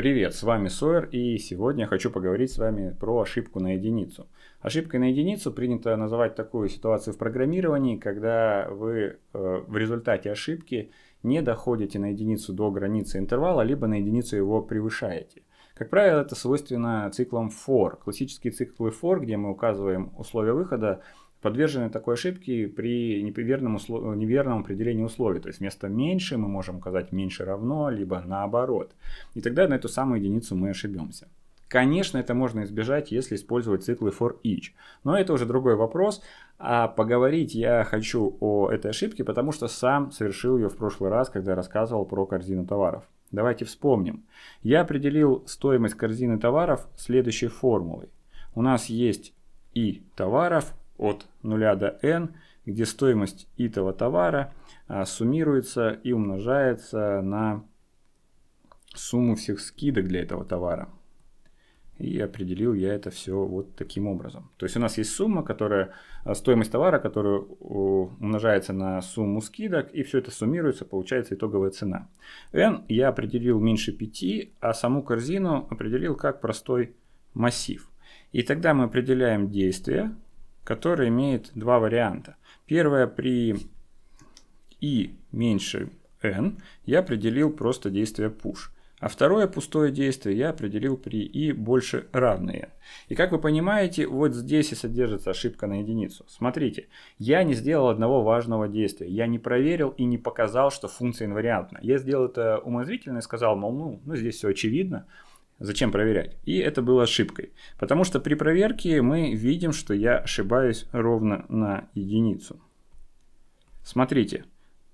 Привет, с вами Сойер, и сегодня я хочу поговорить с вами про ошибку на единицу. Ошибкой на единицу принято называть такую ситуацию в программировании, когда вы э, в результате ошибки не доходите на единицу до границы интервала, либо на единицу его превышаете. Как правило, это свойственно циклам for. Классические циклы for, где мы указываем условия выхода, подвержены такой ошибке при неверном, услов... неверном определении условий. То есть вместо меньше мы можем указать меньше равно, либо наоборот. И тогда на эту самую единицу мы ошибемся. Конечно, это можно избежать, если использовать циклы for each. Но это уже другой вопрос. А поговорить я хочу о этой ошибке, потому что сам совершил ее в прошлый раз, когда рассказывал про корзину товаров. Давайте вспомним. Я определил стоимость корзины товаров следующей формулой. У нас есть и товаров, от 0 до n, где стоимость итого товара а, суммируется и умножается на сумму всех скидок для этого товара. И определил я это все вот таким образом. То есть у нас есть сумма, которая, а, стоимость товара, которая умножается на сумму скидок, и все это суммируется, получается итоговая цена. N я определил меньше 5, а саму корзину определил как простой массив. И тогда мы определяем действие, который имеет два варианта. Первое при i меньше n я определил просто действие push. А второе пустое действие я определил при i больше равное. И как вы понимаете, вот здесь и содержится ошибка на единицу. Смотрите, я не сделал одного важного действия. Я не проверил и не показал, что функция инвариантна. Я сделал это умозрительно и сказал, мол, ну, ну здесь все очевидно. Зачем проверять? И это было ошибкой. Потому что при проверке мы видим, что я ошибаюсь ровно на единицу. Смотрите,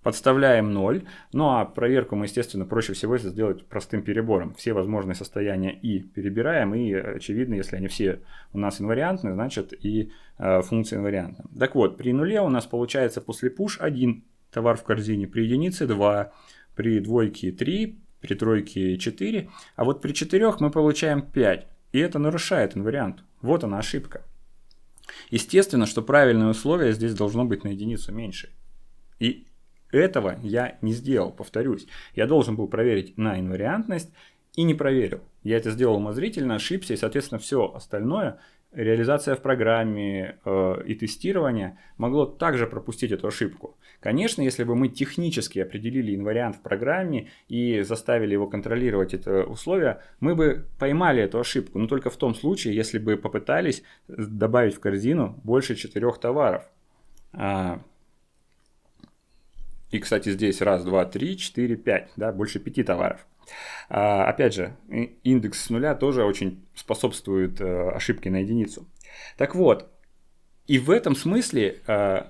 подставляем 0. Ну а проверку мы, естественно, проще всего сделать простым перебором. Все возможные состояния и перебираем. И очевидно, если они все у нас инвариантны, значит и э, функция инвариантна. Так вот, при нуле у нас получается после push 1 товар в корзине, при единице 2, при двойке 3, при тройке 4, а вот при 4 мы получаем 5, и это нарушает инвариант. Вот она ошибка. Естественно, что правильное условие здесь должно быть на единицу меньше. И этого я не сделал, повторюсь. Я должен был проверить на инвариантность и не проверил. Я это сделал умозрительно, ошибся, и, соответственно, все остальное – реализация в программе э, и тестирование могло также пропустить эту ошибку. Конечно, если бы мы технически определили инвариант в программе и заставили его контролировать это условие, мы бы поймали эту ошибку, но только в том случае, если бы попытались добавить в корзину больше четырех товаров. А, и, кстати, здесь раз, два, три, четыре, пять, да, больше пяти товаров. А, опять же, индекс с нуля тоже очень способствует э, ошибке на единицу. Так вот, и в этом смысле э,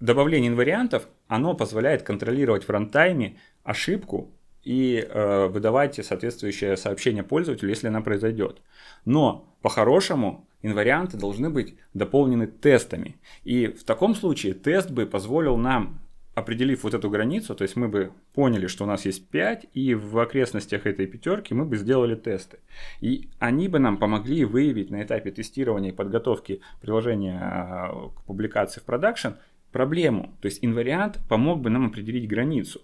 добавление инвариантов, оно позволяет контролировать в рантайме ошибку и э, выдавать соответствующее сообщение пользователю, если она произойдет. Но по-хорошему инварианты должны быть дополнены тестами. И в таком случае тест бы позволил нам определив вот эту границу, то есть мы бы поняли, что у нас есть 5, и в окрестностях этой пятерки мы бы сделали тесты. И они бы нам помогли выявить на этапе тестирования и подготовки приложения а, к публикации в продакшн проблему. То есть инвариант помог бы нам определить границу.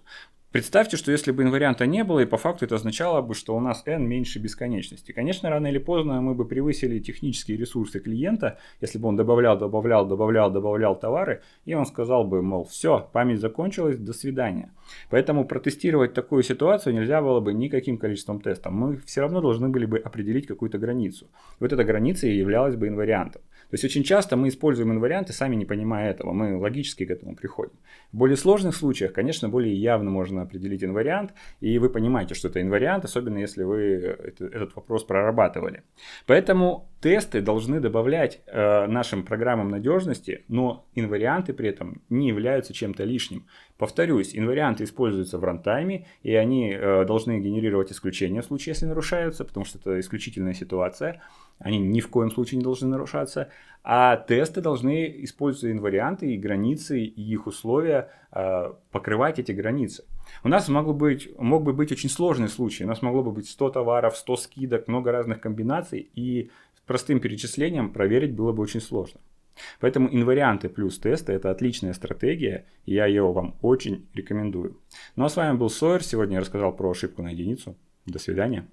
Представьте, что если бы инварианта не было, и по факту это означало бы, что у нас n меньше бесконечности. Конечно, рано или поздно мы бы превысили технические ресурсы клиента, если бы он добавлял, добавлял, добавлял, добавлял товары, и он сказал бы, мол, все, память закончилась, до свидания. Поэтому протестировать такую ситуацию нельзя было бы никаким количеством тестов. Мы все равно должны были бы определить какую-то границу. И вот эта граница и являлась бы инвариантом. То есть очень часто мы используем инварианты, сами не понимая этого, мы логически к этому приходим. В более сложных случаях, конечно, более явно можно определить инвариант, и вы понимаете, что это инвариант, особенно если вы этот вопрос прорабатывали. Поэтому тесты должны добавлять э, нашим программам надежности, но инварианты при этом не являются чем-то лишним. Повторюсь, инварианты используются в рантайме, и они э, должны генерировать исключения в случае, если нарушаются, потому что это исключительная ситуация они ни в коем случае не должны нарушаться, а тесты должны, используя инварианты и границы, и их условия, э, покрывать эти границы. У нас могло быть, мог бы быть очень сложный случай. У нас могло бы быть 100 товаров, 100 скидок, много разных комбинаций, и простым перечислением проверить было бы очень сложно. Поэтому инварианты плюс тесты – это отличная стратегия, и я ее вам очень рекомендую. Ну а с вами был Сойер. Сегодня я рассказал про ошибку на единицу. До свидания.